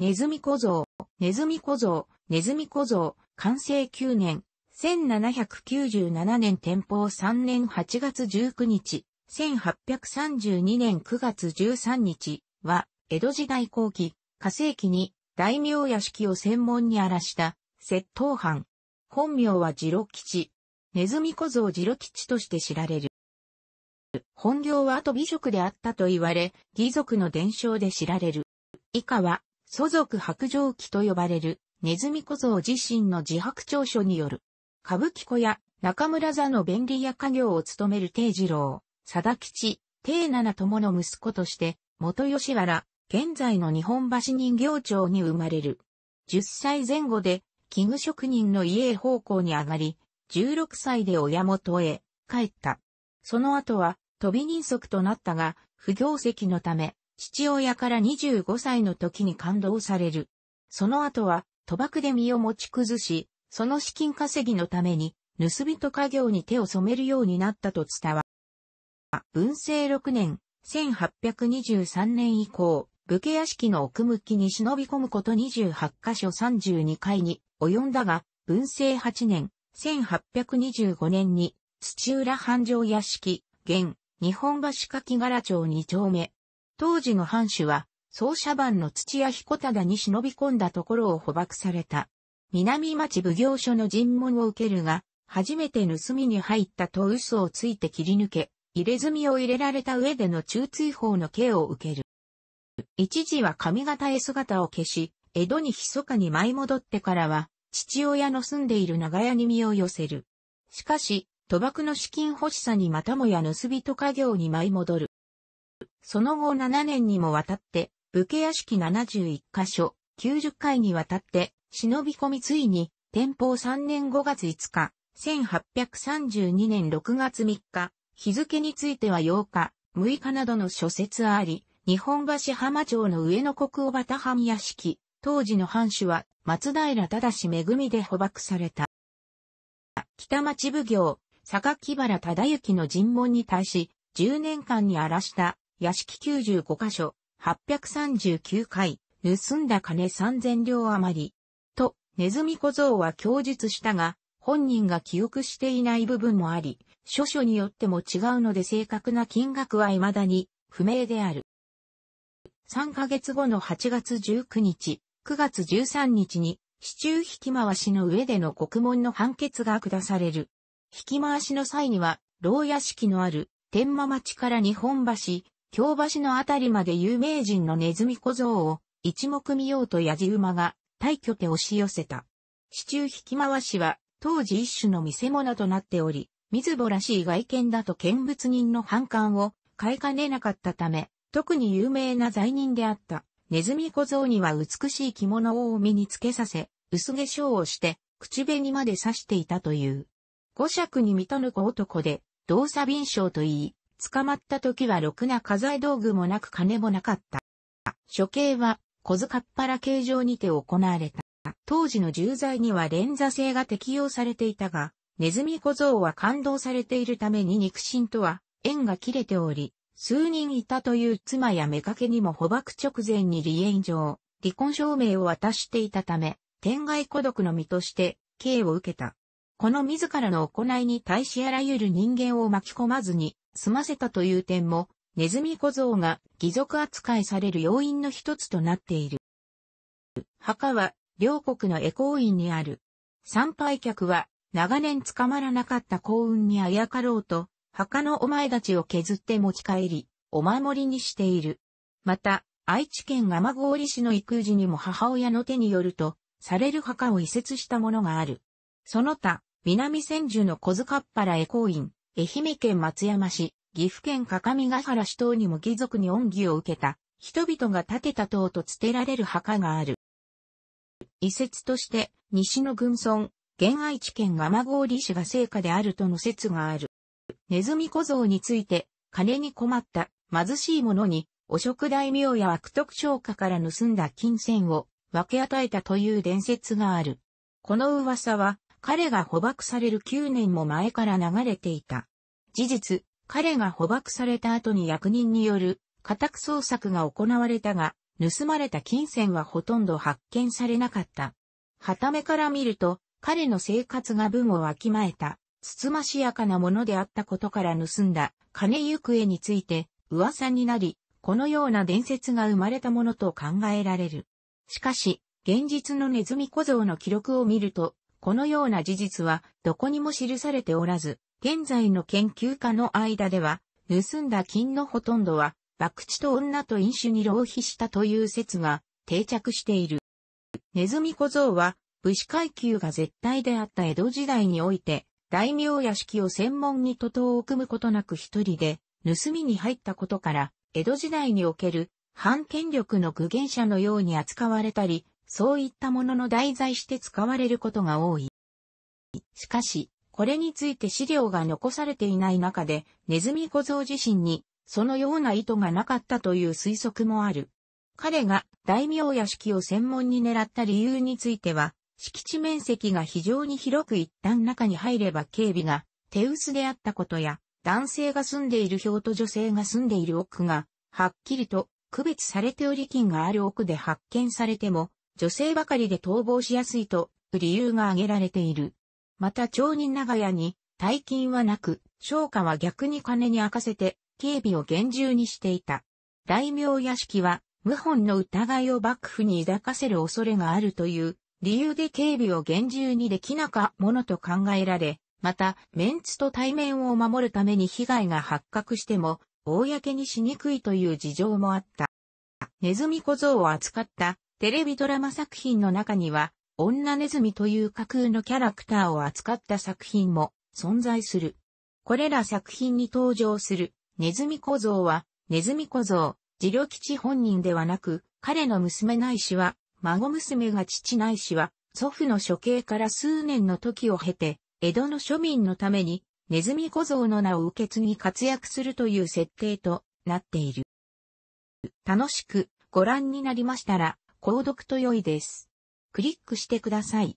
ネズミ小僧、ネズミ小僧、ネズミ小僧、完成9年、1797年天保3年8月19日、1832年9月13日は、江戸時代後期、火星期に大名屋敷を専門に荒らした窃盗犯。本名はジロ吉。ネズミ小僧ジロ吉として知られる。本業は後美食であったと言われ、義族の伝承で知られる。以下は祖族白状記と呼ばれる、ネズミ小僧自身の自白調書による。歌舞伎子や中村座の便利屋家業を務める定次郎、貞吉、定七友の息子として、元吉原、現在の日本橋人形町に生まれる。10歳前後で、器具職人の家へ奉公に上がり、16歳で親元へ帰った。その後は、飛び人足となったが、不行跡のため、父親から25歳の時に感動される。その後は、賭博で身を持ち崩し、その資金稼ぎのために、盗人家業に手を染めるようになったと伝わ。る。文政6年、1823年以降、武家屋敷の奥向きに忍び込むこと28箇所32回に及んだが、文政8年、1825年に、土浦繁盛屋敷、現、日本橋柿柄町2丁目、当時の藩主は、総社番の土屋彦忠に忍び込んだところを捕獲された。南町奉行所の尋問を受けるが、初めて盗みに入ったと嘘をついて切り抜け、入れ墨を入れられた上での中追放の刑を受ける。一時は髪型へ姿を消し、江戸に密かに舞い戻ってからは、父親の住んでいる長屋に身を寄せる。しかし、賭博の資金欲しさにまたもや盗人家業に舞い戻る。その後7年にもわたって、武家屋敷71カ所、90回にわたって、忍び込みついに、天保3年5月5日、1832年6月3日、日付については8日、6日などの諸説あり、日本橋浜町の上野国小畑藩屋敷、当時の藩主は松平忠恵で捕獲された。北町奉行、坂木原忠之の尋問に対し、10年間に荒らした屋敷95箇所、839回、盗んだ金3000両余り。と、ネズミ小僧は供述したが、本人が記憶していない部分もあり、諸書によっても違うので正確な金額は未だに不明である。3ヶ月後の8月19日、9月13日に、市中引き回しの上での獄門の判決が下される。引き回しの際には、牢屋敷のある天満町から日本橋、京橋のあたりまで有名人のネズミ小僧を一目見ようとやじ馬が大挙で押し寄せた。市中引き回しは当時一種の見せ物となっており、水ぼらしい外見だと見物人の反感を買いかねなかったため、特に有名な罪人であったネズミ小僧には美しい着物を身につけさせ、薄化粧をして口紅まで刺していたという。五尺に見たぬ子男で、動作便症と言い、捕まった時はろくな家財道具もなく金もなかった。処刑は、小塚っ腹形状にて行われた。当時の重罪には連座制が適用されていたが、ネズミ小僧は感動されているために肉親とは縁が切れており、数人いたという妻や妾にも捕獲直前に離縁状、離婚証明を渡していたため、天外孤独の身として刑を受けた。この自らの行いに対しあらゆる人間を巻き込まずに、済ませたという点も、ネズミ小僧が義族扱いされる要因の一つとなっている。墓は両国の恵光院にある。参拝客は長年捕まらなかった幸運にあやかろうと、墓のお前たちを削って持ち帰り、お守りにしている。また、愛知県蒲郡市の育児にも母親の手によると、される墓を移設したものがある。その他、南千住の小塚っ原恵光院、愛媛県松山市、岐阜県各務原市等にも貴族に恩義を受けた、人々が建てた塔と捨てられる墓がある。遺説として、西の軍村、現愛知県蒲郡市が聖火であるとの説がある。ネズミ小僧について、金に困った貧しい者に、汚職大名や悪徳商家から盗んだ金銭を分け与えたという伝説がある。この噂は、彼が捕獲される9年も前から流れていた。事実、彼が捕獲された後に役人による家宅捜索が行われたが、盗まれた金銭はほとんど発見されなかった。た目から見ると、彼の生活が分をわきまえた、つつましやかなものであったことから盗んだ金行方について噂になり、このような伝説が生まれたものと考えられる。しかし、現実のネズミ小僧の記録を見ると、このような事実はどこにも記されておらず、現在の研究家の間では、盗んだ金のほとんどは、博打と女と飲酒に浪費したという説が定着している。ネズミ小僧は、武士階級が絶対であった江戸時代において、大名屋敷を専門に徒党を組むことなく一人で、盗みに入ったことから、江戸時代における反権力の具現者のように扱われたり、そういったものの題材して使われることが多い。しかし、これについて資料が残されていない中で、ネズミ小僧自身に、そのような意図がなかったという推測もある。彼が大名屋敷を専門に狙った理由については、敷地面積が非常に広く一旦中に入れば警備が手薄であったことや、男性が住んでいる表と女性が住んでいる奥が、はっきりと区別されており金がある奥で発見されても、女性ばかりで逃亡しやすいと、理由が挙げられている。また町人長屋に、大金はなく、商家は逆に金に明かせて、警備を厳重にしていた。大名屋敷は、謀反の疑いを幕府に抱かせる恐れがあるという理由で警備を厳重にできなかものと考えられ、また、メンツと対面を守るために被害が発覚しても、公にしにくいという事情もあった。ネズミ小僧を扱ったテレビドラマ作品の中には、女ネズミという架空のキャラクターを扱った作品も存在する。これら作品に登場するネズミ小僧は、ネズミ小僧、ジロ吉本人ではなく、彼の娘ないしは、孫娘が父ないしは、祖父の処刑から数年の時を経て、江戸の庶民のために、ネズミ小僧の名を受け継ぎ活躍するという設定となっている。楽しくご覧になりましたら、購読と良いです。クリックしてください。